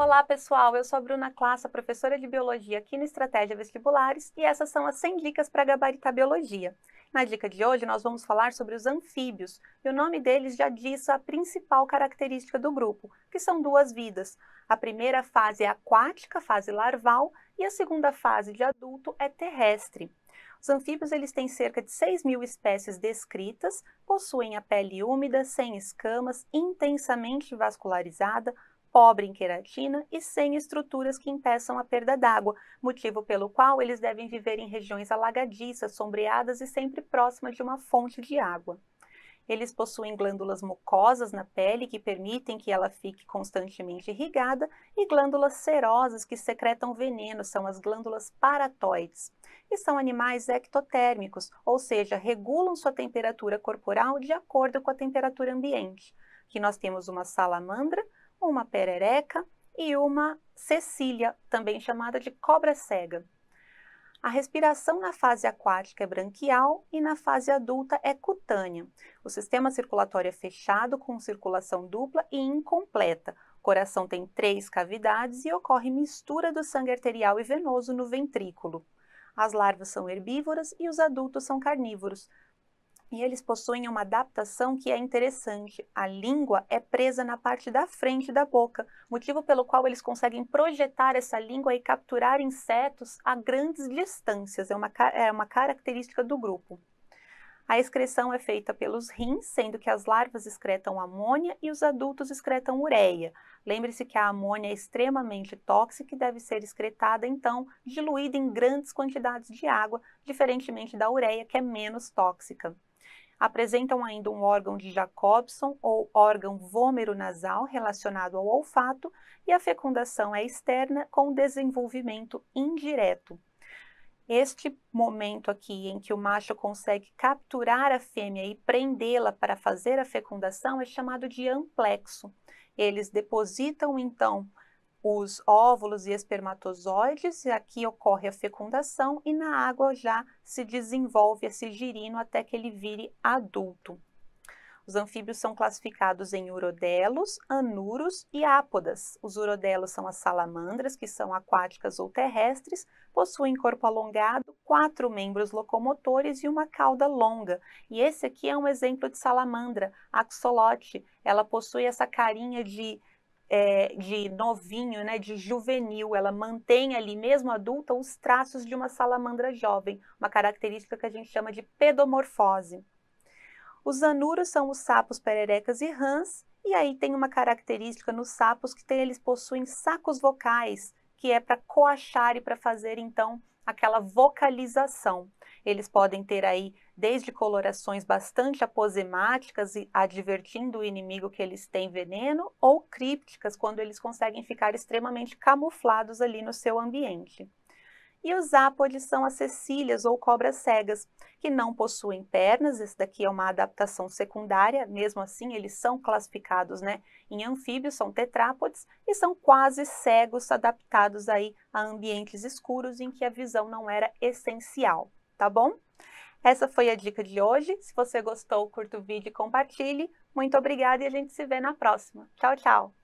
Olá, pessoal. Eu sou a Bruna Classa, professora de biologia aqui na Estratégia Vestibulares, e essas são as 100 dicas para gabaritar biologia. Na dica de hoje, nós vamos falar sobre os anfíbios, e o nome deles já diz a principal característica do grupo, que são duas vidas. A primeira fase é aquática, fase larval, e a segunda fase de adulto é terrestre. Os anfíbios eles têm cerca de 6 mil espécies descritas, possuem a pele úmida, sem escamas, intensamente vascularizada, pobre em queratina e sem estruturas que impeçam a perda d'água, motivo pelo qual eles devem viver em regiões alagadiças, sombreadas e sempre próximas de uma fonte de água. Eles possuem glândulas mucosas na pele que permitem que ela fique constantemente irrigada e glândulas serosas que secretam veneno, são as glândulas paratoides. E são animais ectotérmicos, ou seja, regulam sua temperatura corporal de acordo com a temperatura ambiente. Aqui nós temos uma salamandra, uma perereca e uma cecília, também chamada de cobra cega. A respiração na fase aquática é branquial e na fase adulta é cutânea. O sistema circulatório é fechado com circulação dupla e incompleta. O coração tem três cavidades e ocorre mistura do sangue arterial e venoso no ventrículo. As larvas são herbívoras e os adultos são carnívoros. E eles possuem uma adaptação que é interessante. A língua é presa na parte da frente da boca, motivo pelo qual eles conseguem projetar essa língua e capturar insetos a grandes distâncias. É uma, é uma característica do grupo. A excreção é feita pelos rins, sendo que as larvas excretam amônia e os adultos excretam ureia. Lembre-se que a amônia é extremamente tóxica e deve ser excretada, então, diluída em grandes quantidades de água, diferentemente da ureia, que é menos tóxica apresentam ainda um órgão de Jacobson ou órgão vômero nasal relacionado ao olfato e a fecundação é externa com desenvolvimento indireto. Este momento aqui em que o macho consegue capturar a fêmea e prendê-la para fazer a fecundação é chamado de amplexo. Eles depositam então os óvulos e espermatozoides, e aqui ocorre a fecundação, e na água já se desenvolve esse girino até que ele vire adulto. Os anfíbios são classificados em urodelos, anuros e ápodas. Os urodelos são as salamandras, que são aquáticas ou terrestres, possuem corpo alongado, quatro membros locomotores e uma cauda longa. E esse aqui é um exemplo de salamandra, axolote. Ela possui essa carinha de é, de novinho, né, de juvenil, ela mantém ali, mesmo adulta, os traços de uma salamandra jovem, uma característica que a gente chama de pedomorfose. Os anuros são os sapos pererecas e rãs, e aí tem uma característica nos sapos que tem, eles possuem sacos vocais, que é para coachar e para fazer então aquela vocalização. Eles podem ter aí desde colorações bastante aposemáticas e advertindo o inimigo que eles têm veneno, ou crípticas, quando eles conseguem ficar extremamente camuflados ali no seu ambiente. E os ápodes são as cecílias ou cobras cegas, que não possuem pernas, esse daqui é uma adaptação secundária, mesmo assim eles são classificados né, em anfíbios, são tetrápodes, e são quase cegos adaptados aí a ambientes escuros em que a visão não era essencial, tá bom? Essa foi a dica de hoje, se você gostou, curta o vídeo e compartilhe. Muito obrigada e a gente se vê na próxima. Tchau, tchau!